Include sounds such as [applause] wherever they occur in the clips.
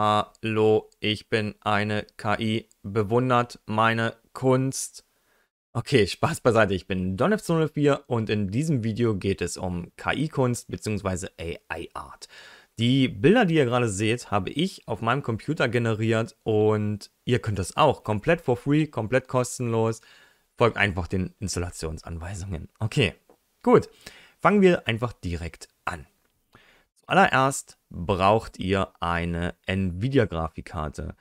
Hallo, ich bin eine KI. Bewundert meine Kunst. Okay, Spaß beiseite, ich bin Donnev04 und in diesem Video geht es um KI-Kunst bzw. AI-Art. Die Bilder, die ihr gerade seht, habe ich auf meinem Computer generiert und ihr könnt das auch komplett for free, komplett kostenlos. Folgt einfach den Installationsanweisungen. Okay, gut. Fangen wir einfach direkt an. Zuallererst braucht ihr eine Nvidia-Grafikkarte.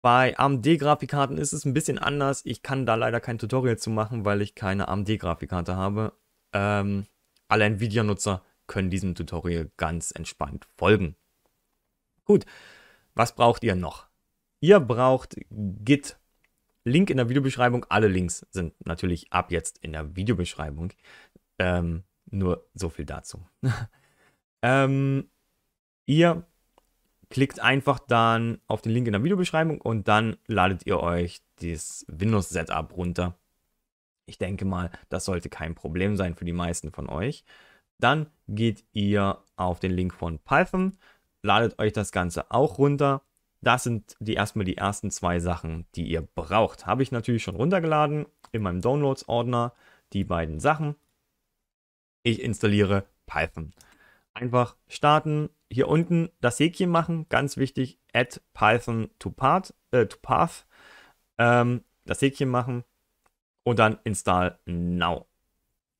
Bei AMD-Grafikkarten ist es ein bisschen anders. Ich kann da leider kein Tutorial zu machen, weil ich keine AMD-Grafikkarte habe. Ähm, alle Nvidia-Nutzer können diesem Tutorial ganz entspannt folgen. Gut, was braucht ihr noch? Ihr braucht Git. Link in der Videobeschreibung. Alle Links sind natürlich ab jetzt in der Videobeschreibung. Ähm, nur so viel dazu. [laughs] Ähm, ihr klickt einfach dann auf den Link in der Videobeschreibung und dann ladet ihr euch das Windows Setup runter. Ich denke mal, das sollte kein Problem sein für die meisten von euch. Dann geht ihr auf den Link von Python, ladet euch das Ganze auch runter. Das sind die erstmal die ersten zwei Sachen, die ihr braucht. Habe ich natürlich schon runtergeladen in meinem Downloads-Ordner die beiden Sachen. Ich installiere Python einfach starten, hier unten das Häkchen machen, ganz wichtig, add Python to, part, äh, to path, ähm, das Häkchen machen und dann install now.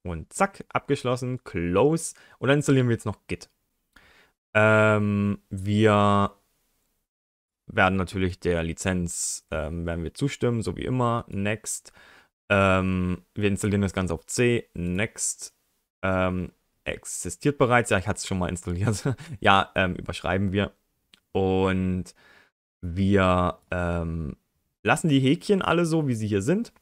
Und zack, abgeschlossen, close und dann installieren wir jetzt noch Git. Ähm, wir werden natürlich der Lizenz, ähm, werden wir zustimmen, so wie immer, next. Ähm, wir installieren das Ganze auf C, next. Ähm, existiert bereits. Ja, ich hatte es schon mal installiert. [laughs] ja, ähm, überschreiben wir. Und wir ähm, lassen die Häkchen alle so, wie sie hier sind.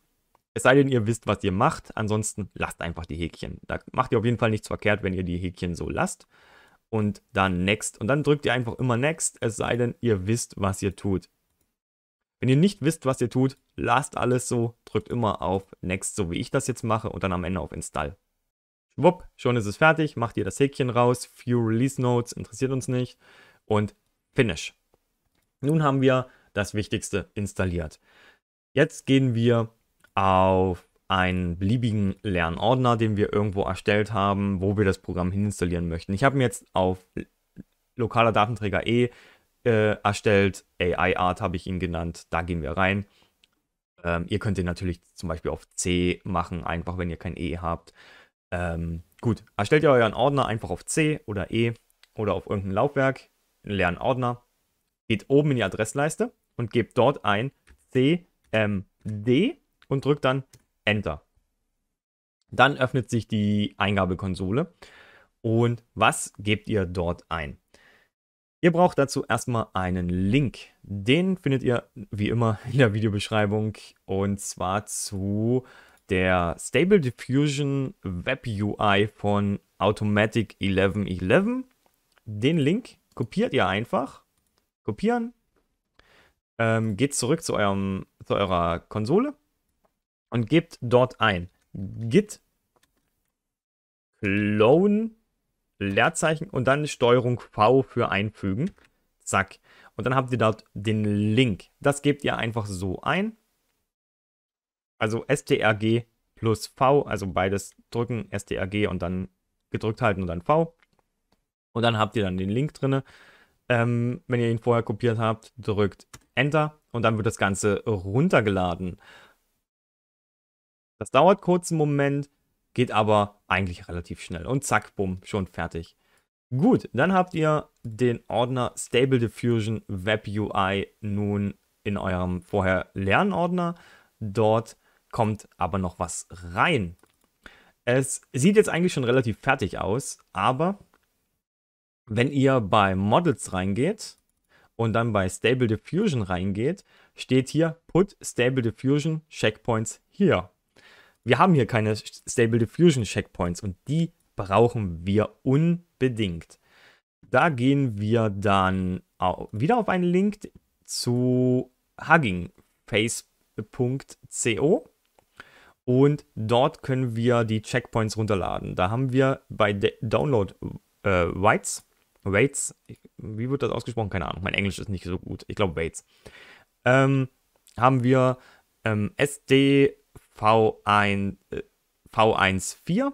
Es sei denn, ihr wisst, was ihr macht. Ansonsten lasst einfach die Häkchen. Da macht ihr auf jeden Fall nichts verkehrt, wenn ihr die Häkchen so lasst. Und dann Next. Und dann drückt ihr einfach immer Next, es sei denn, ihr wisst, was ihr tut. Wenn ihr nicht wisst, was ihr tut, lasst alles so, drückt immer auf Next, so wie ich das jetzt mache, und dann am Ende auf Install. Schwupp, schon ist es fertig. Macht ihr das Häkchen raus. Few Release Notes interessiert uns nicht. Und Finish. Nun haben wir das Wichtigste installiert. Jetzt gehen wir auf einen beliebigen Lernordner, den wir irgendwo erstellt haben, wo wir das Programm hininstallieren möchten. Ich habe mir jetzt auf lokaler Datenträger E äh, erstellt, AI Art habe ich ihn genannt, da gehen wir rein. Ähm, ihr könnt ihn natürlich zum Beispiel auf C machen, einfach wenn ihr kein E habt. Ähm, gut, erstellt ah, ihr euren Ordner einfach auf C oder E oder auf irgendein Laufwerk, einen leeren Ordner, geht oben in die Adressleiste und gebt dort ein CMD und drückt dann Enter. Dann öffnet sich die Eingabekonsole. Und was gebt ihr dort ein? Ihr braucht dazu erstmal einen Link. Den findet ihr wie immer in der Videobeschreibung und zwar zu der Stable Diffusion Web UI von Automatic 1111. Den Link kopiert ihr einfach. Kopieren. Ähm, geht zurück zu, eurem, zu eurer Konsole und gebt dort ein git clone Leerzeichen und dann Steuerung V für einfügen. Zack. Und dann habt ihr dort den Link. Das gebt ihr einfach so ein also STRG plus V, also beides drücken, STRG und dann gedrückt halten und dann V. Und dann habt ihr dann den Link drin. Ähm, wenn ihr ihn vorher kopiert habt, drückt Enter und dann wird das Ganze runtergeladen. Das dauert kurz einen Moment, geht aber eigentlich relativ schnell. Und zack, bumm, schon fertig. Gut, dann habt ihr den Ordner Stable Diffusion Web UI nun in eurem vorher Lernordner. Dort kommt aber noch was rein. Es sieht jetzt eigentlich schon relativ fertig aus, aber wenn ihr bei Models reingeht und dann bei Stable Diffusion reingeht, steht hier Put Stable Diffusion Checkpoints hier. Wir haben hier keine Stable Diffusion Checkpoints und die brauchen wir unbedingt. Da gehen wir dann wieder auf einen Link zu Hugging Face.co und dort können wir die Checkpoints runterladen. Da haben wir bei De Download äh, Whites, Weights, wie wird das ausgesprochen? Keine Ahnung, mein Englisch ist nicht so gut. Ich glaube Weights. Ähm, haben wir ähm, SDV1 V14 äh,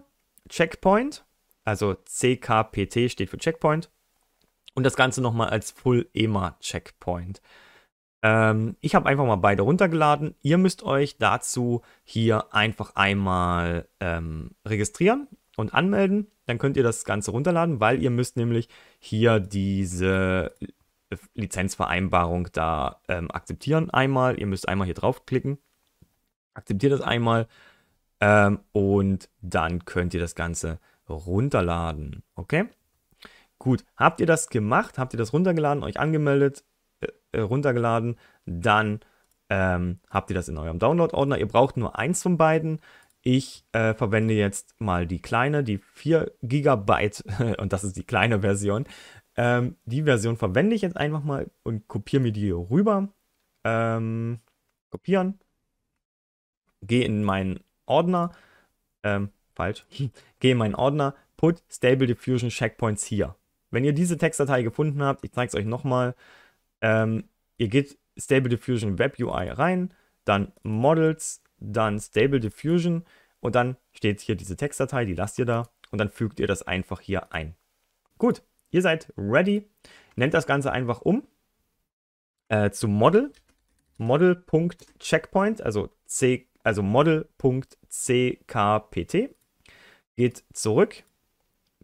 Checkpoint, also CKPT steht für Checkpoint. Und das Ganze nochmal als Full EMA Checkpoint. Ähm, ich habe einfach mal beide runtergeladen. Ihr müsst euch dazu hier einfach einmal ähm, registrieren und anmelden. Dann könnt ihr das Ganze runterladen, weil ihr müsst nämlich hier diese äh, Lizenzvereinbarung da ähm, akzeptieren einmal. Ihr müsst einmal hier draufklicken. Akzeptiert das einmal ähm, und dann könnt ihr das Ganze runterladen. Okay? Gut, habt ihr das gemacht? Habt ihr das runtergeladen, euch angemeldet? Äh, äh, runtergeladen, dann ähm, habt ihr das in eurem Download-Ordner. Ihr braucht nur eins von beiden. Ich äh, verwende jetzt mal die kleine, die 4 GB, [laughs] und das ist die kleine Version. Ähm, die Version verwende ich jetzt einfach mal und kopiere mir die rüber. Ähm, kopieren. Gehe in meinen Ordner. Ähm, falsch. [laughs] Gehe in meinen Ordner. Put Stable Diffusion Checkpoints hier. Wenn ihr diese Textdatei gefunden habt, ich zeige es euch nochmal. mal ähm, ihr geht Stable Diffusion Web UI rein, dann Models, dann Stable Diffusion und dann steht hier diese Textdatei, die lasst ihr da und dann fügt ihr das einfach hier ein. Gut, ihr seid ready. Nennt das Ganze einfach um äh, zu Model, Model.checkpoint, also, C, also Model.ckpt. Geht zurück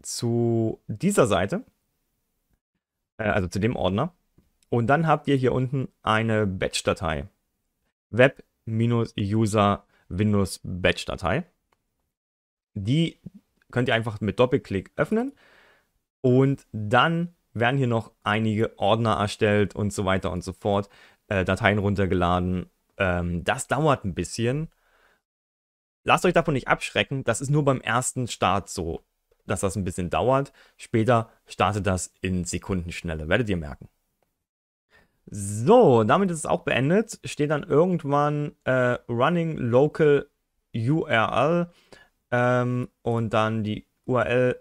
zu dieser Seite, äh, also zu dem Ordner und dann habt ihr hier unten eine Batch-Datei. Web-User-Windows-Batch-Datei. Die könnt ihr einfach mit Doppelklick öffnen. Und dann werden hier noch einige Ordner erstellt und so weiter und so fort. Äh, Dateien runtergeladen. Ähm, das dauert ein bisschen. Lasst euch davon nicht abschrecken. Das ist nur beim ersten Start so, dass das ein bisschen dauert. Später startet das in Sekundenschnelle. Werdet ihr merken. So, damit ist es auch beendet. Steht dann irgendwann äh, Running Local URL ähm, und dann die URL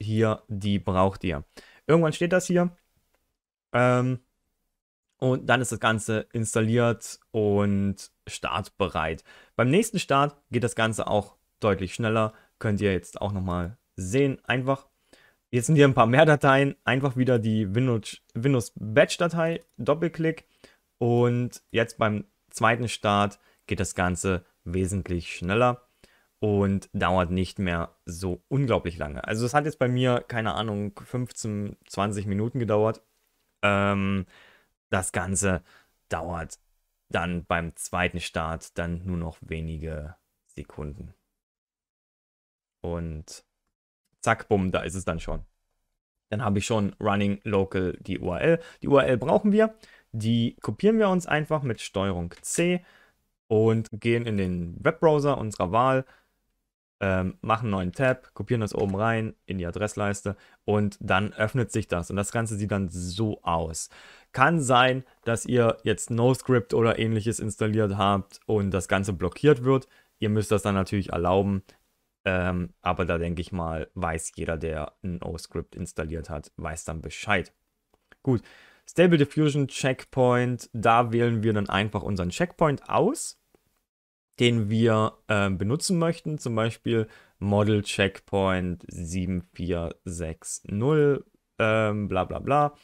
hier, die braucht ihr. Irgendwann steht das hier. Ähm, und dann ist das Ganze installiert und startbereit. Beim nächsten Start geht das Ganze auch deutlich schneller. Könnt ihr jetzt auch nochmal sehen. Einfach Jetzt sind hier ein paar mehr Dateien. Einfach wieder die Windows, Batch Datei, Doppelklick. Und jetzt beim zweiten Start geht das Ganze wesentlich schneller und dauert nicht mehr so unglaublich lange. Also es hat jetzt bei mir, keine Ahnung, 15, 20 Minuten gedauert. Ähm, das Ganze dauert dann beim zweiten Start dann nur noch wenige Sekunden. Und zack, bumm, da ist es dann schon. Dann habe ich schon running local die URL. Die URL brauchen wir. Die kopieren wir uns einfach mit Steuerung C und gehen in den Webbrowser unserer Wahl, ähm, machen einen neuen Tab, kopieren das oben rein in die Adressleiste und dann öffnet sich das. Und das Ganze sieht dann so aus. Kann sein, dass ihr jetzt NoScript oder ähnliches installiert habt und das Ganze blockiert wird. Ihr müsst das dann natürlich erlauben. Ähm, aber da denke ich mal, weiß jeder, der ein O-Script installiert hat, weiß dann Bescheid. Gut, Stable Diffusion Checkpoint, da wählen wir dann einfach unseren Checkpoint aus, den wir äh, benutzen möchten, zum Beispiel Model Checkpoint 7460, ähm, bla bla bla,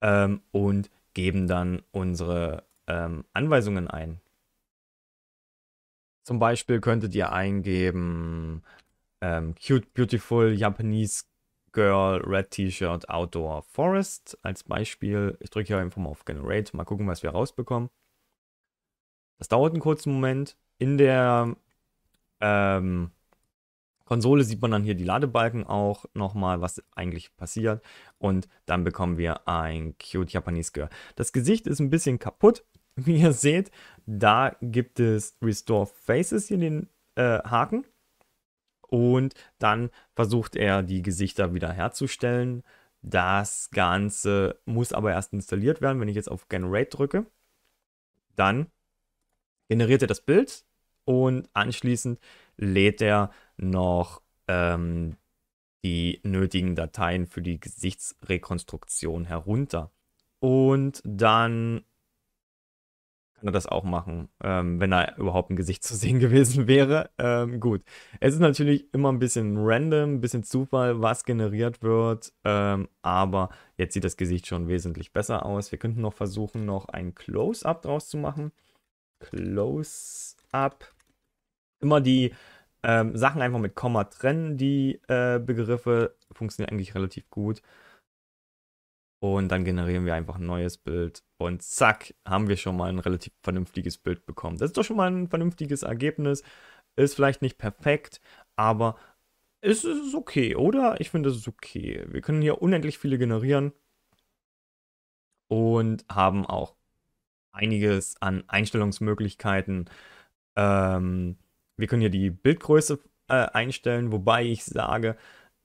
ähm, und geben dann unsere ähm, Anweisungen ein. Zum Beispiel könntet ihr eingeben ähm, Cute, Beautiful Japanese Girl Red T-Shirt Outdoor Forest als Beispiel. Ich drücke hier einfach mal auf Generate. Mal gucken, was wir rausbekommen. Das dauert einen kurzen Moment. In der ähm, Konsole sieht man dann hier die Ladebalken auch nochmal, was eigentlich passiert. Und dann bekommen wir ein Cute Japanese Girl. Das Gesicht ist ein bisschen kaputt. [laughs] Wie ihr seht, da gibt es Restore Faces hier den äh, Haken. Und dann versucht er, die Gesichter wieder herzustellen. Das Ganze muss aber erst installiert werden. Wenn ich jetzt auf Generate drücke, dann generiert er das Bild und anschließend lädt er noch ähm, die nötigen Dateien für die Gesichtsrekonstruktion herunter. Und dann kann er das auch machen, ähm, wenn da überhaupt ein Gesicht [laughs] zu sehen gewesen wäre. Ähm, gut, es ist natürlich immer ein bisschen random, ein bisschen Zufall, was generiert wird, ähm, aber jetzt sieht das Gesicht schon wesentlich besser aus. Wir könnten noch versuchen, noch ein Close-Up draus zu machen. Close-Up. Immer die ähm, Sachen einfach mit Komma trennen, die äh, Begriffe funktionieren eigentlich relativ gut. Und dann generieren wir einfach ein neues Bild. Und zack, haben wir schon mal ein relativ vernünftiges Bild bekommen. Das ist doch schon mal ein vernünftiges Ergebnis. Ist vielleicht nicht perfekt, aber es ist okay, oder? Ich finde, es ist okay. Wir können hier unendlich viele generieren. Und haben auch einiges an Einstellungsmöglichkeiten. Ähm, wir können hier die Bildgröße äh, einstellen, wobei ich sage,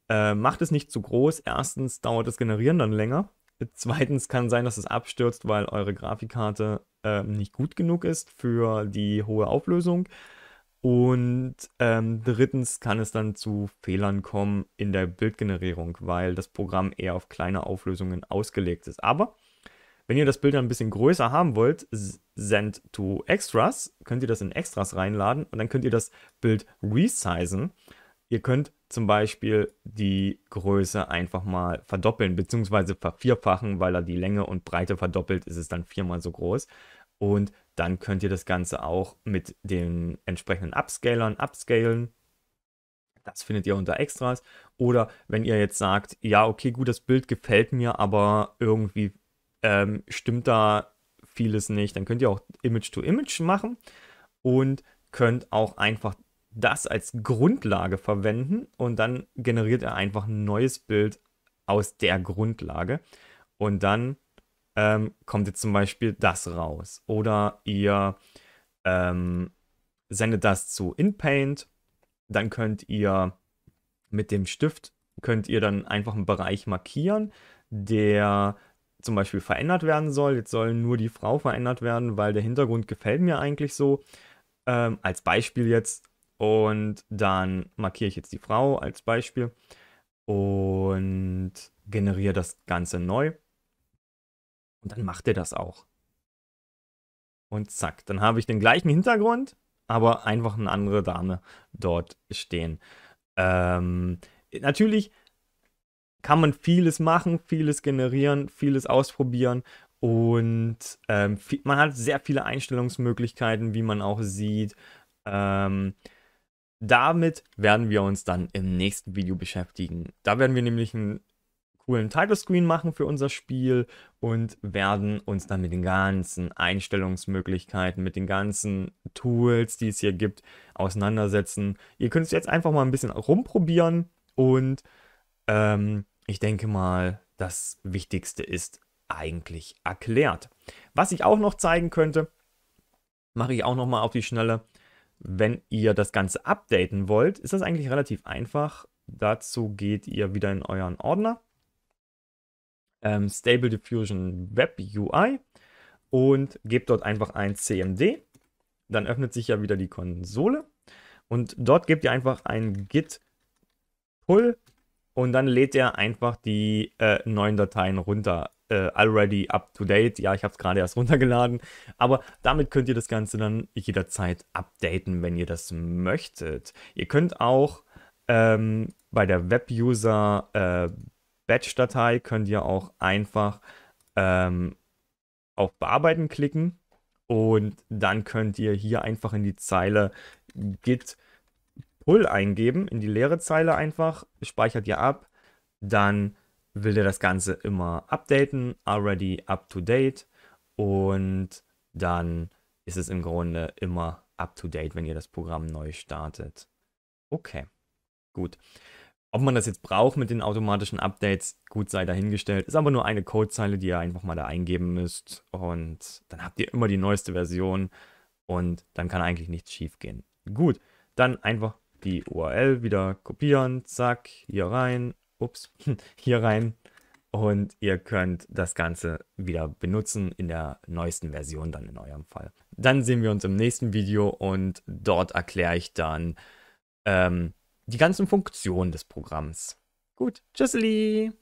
äh, macht es nicht zu groß. Erstens dauert das Generieren dann länger. Zweitens kann sein, dass es abstürzt, weil eure Grafikkarte äh, nicht gut genug ist für die hohe Auflösung. Und ähm, drittens kann es dann zu Fehlern kommen in der Bildgenerierung, weil das Programm eher auf kleine Auflösungen ausgelegt ist. Aber wenn ihr das Bild dann ein bisschen größer haben wollt, send to extras, könnt ihr das in extras reinladen und dann könnt ihr das Bild resizen Ihr könnt zum Beispiel die Größe einfach mal verdoppeln bzw. vervierfachen, weil er die Länge und Breite verdoppelt, ist es dann viermal so groß. Und dann könnt ihr das Ganze auch mit den entsprechenden Upscalern upscalen. Das findet ihr unter Extras. Oder wenn ihr jetzt sagt, ja, okay, gut, das Bild gefällt mir, aber irgendwie ähm, stimmt da vieles nicht, dann könnt ihr auch Image-to-Image -Image machen und könnt auch einfach das als Grundlage verwenden und dann generiert er einfach ein neues Bild aus der Grundlage. Und dann ähm, kommt jetzt zum Beispiel das raus. Oder ihr ähm, sendet das zu InPaint. Dann könnt ihr mit dem Stift, könnt ihr dann einfach einen Bereich markieren, der zum Beispiel verändert werden soll. Jetzt soll nur die Frau verändert werden, weil der Hintergrund gefällt mir eigentlich so. Ähm, als Beispiel jetzt und dann markiere ich jetzt die Frau als Beispiel und generiere das Ganze neu. Und dann macht er das auch. Und zack, dann habe ich den gleichen Hintergrund, aber einfach eine andere Dame dort stehen. Ähm, natürlich kann man vieles machen, vieles generieren, vieles ausprobieren und ähm, man hat sehr viele Einstellungsmöglichkeiten, wie man auch sieht. Ähm, damit werden wir uns dann im nächsten Video beschäftigen. Da werden wir nämlich einen coolen Title Screen machen für unser Spiel und werden uns dann mit den ganzen Einstellungsmöglichkeiten, mit den ganzen Tools, die es hier gibt, auseinandersetzen. Ihr könnt es jetzt einfach mal ein bisschen rumprobieren und ähm, ich denke mal, das Wichtigste ist eigentlich erklärt. Was ich auch noch zeigen könnte, mache ich auch noch mal auf die Schnelle wenn ihr das Ganze updaten wollt, ist das eigentlich relativ einfach. Dazu geht ihr wieder in euren Ordner. Ähm, Stable Diffusion Web UI und gebt dort einfach ein CMD. Dann öffnet sich ja wieder die Konsole und dort gebt ihr einfach ein Git Pull und dann lädt er einfach die äh, neuen Dateien runter äh, already up to date. Ja, ich habe es gerade erst [laughs] runtergeladen. Aber damit könnt ihr das Ganze dann jederzeit updaten, wenn ihr das möchtet. Ihr könnt auch ähm, bei der Web-User äh, Batch-Datei könnt ihr auch einfach ähm, auf Bearbeiten klicken. Und dann könnt ihr hier einfach in die Zeile Git Pull eingeben, in die leere Zeile einfach, speichert ihr ab, dann will der das Ganze immer updaten, already up to date und dann ist es im Grunde immer up to date, wenn ihr das Programm neu startet. Okay, gut. Ob man das jetzt braucht mit den automatischen Updates, gut sei dahingestellt. Ist aber nur eine Codezeile, die ihr einfach mal da eingeben müsst. Und dann habt ihr immer die neueste Version. Und dann kann eigentlich nichts schief gehen. Gut, dann einfach die URL wieder kopieren. Zack, hier rein ups, [laughs] hier rein und ihr könnt das Ganze wieder benutzen in der neuesten Version dann in eurem Fall. Dann sehen wir uns im nächsten Video und dort erkläre ich dann ähm, die ganzen Funktionen des Programms. Gut, tschüssli!